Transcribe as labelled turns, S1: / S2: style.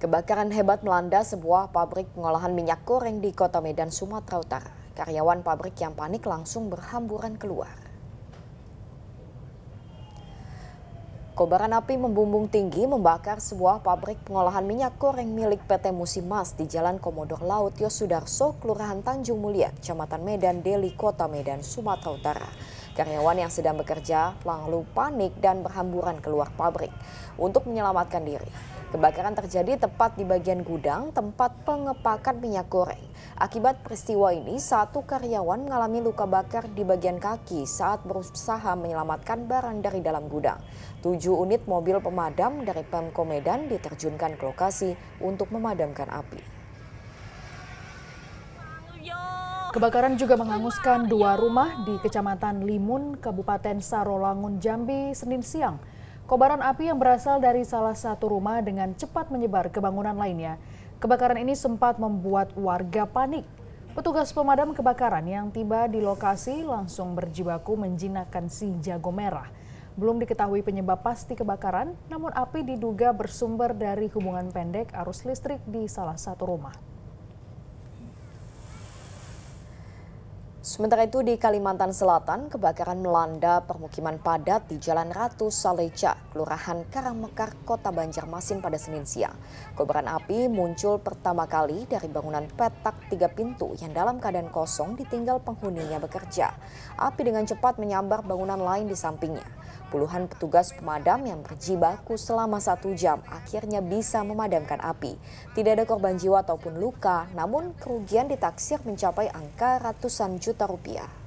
S1: Kebakaran hebat melanda sebuah pabrik pengolahan minyak goreng di kota Medan, Sumatera Utara. Karyawan pabrik yang panik langsung berhamburan keluar. Kobaran api membumbung tinggi membakar sebuah pabrik pengolahan minyak goreng milik PT Musimas di Jalan Komodor Laut Yosudarso, Kelurahan Tanjung Mulia, Kecamatan Medan, Deli, Kota Medan, Sumatera Utara. Karyawan yang sedang bekerja lalu panik dan berhamburan keluar pabrik untuk menyelamatkan diri. Kebakaran terjadi tepat di bagian gudang tempat pengepakan minyak goreng. Akibat peristiwa ini, satu karyawan mengalami luka bakar di bagian kaki saat berusaha menyelamatkan barang dari dalam gudang. Tujuh unit mobil pemadam dari Pemko Medan diterjunkan ke lokasi
S2: untuk memadamkan api. Kebakaran juga menghanguskan dua rumah di Kecamatan Limun, Kabupaten Sarolangun, Jambi, Senin siang. Kobaran api yang berasal dari salah satu rumah dengan cepat menyebar ke bangunan lainnya. Kebakaran ini sempat membuat warga panik. Petugas pemadam kebakaran yang tiba di lokasi langsung berjibaku menjinakkan si jago merah. Belum diketahui penyebab pasti kebakaran, namun api diduga bersumber dari hubungan pendek arus listrik di salah satu rumah.
S1: Sementara itu di Kalimantan Selatan, kebakaran melanda permukiman padat di Jalan Ratu Saleca, Kelurahan Karangmekar, Kota Banjarmasin pada Senin siang. Kobaran api muncul pertama kali dari bangunan petak tiga pintu yang dalam keadaan kosong ditinggal penghuninya bekerja. Api dengan cepat menyambar bangunan lain di sampingnya. Puluhan petugas pemadam yang berjibaku selama satu jam akhirnya bisa memadamkan api. Tidak ada korban jiwa ataupun luka, namun kerugian ditaksir mencapai angka
S2: ratusan juta rupiah.